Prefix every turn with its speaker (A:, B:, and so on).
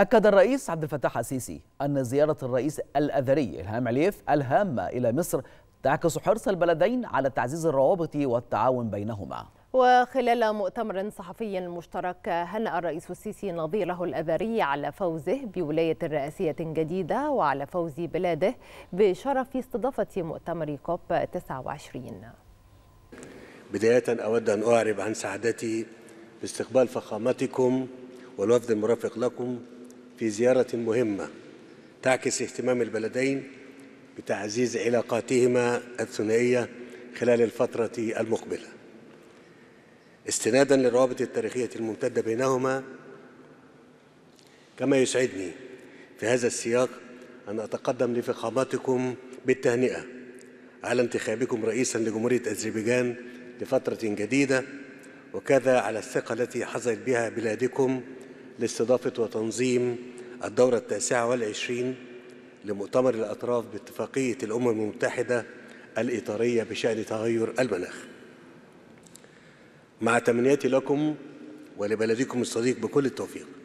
A: أكد الرئيس عبد الفتاح السيسي أن زيارة الرئيس الأذري إلهام عليف الهامة إلى مصر تعكس حرص البلدين على تعزيز الروابط والتعاون بينهما
B: وخلال مؤتمر صحفي مشترك هنأ الرئيس السيسي نظيره الأذري على فوزه بولاية رئاسية جديدة وعلى فوز بلاده بشرف استضافة مؤتمر كوب 29
C: بداية أود أن أعرب عن سعادتي باستقبال فخامتكم والوفد المرافق لكم في زيارة مهمة تعكس اهتمام البلدين بتعزيز علاقاتهما الثنائية خلال الفترة المقبلة استنادا للروابط التاريخية الممتدة بينهما كما يسعدني في هذا السياق أن أتقدم لفخاماتكم بالتهنئة على انتخابكم رئيسا لجمهورية أذربيجان لفترة جديدة وكذا على الثقة التي حظيت بها بلادكم لاستضافة وتنظيم الدورة التاسعة والعشرين لمؤتمر الأطراف باتفاقية الأمم المتحدة الإطارية بشأن تغير المناخ مع تمنياتي لكم ولبلدكم الصديق بكل التوفيق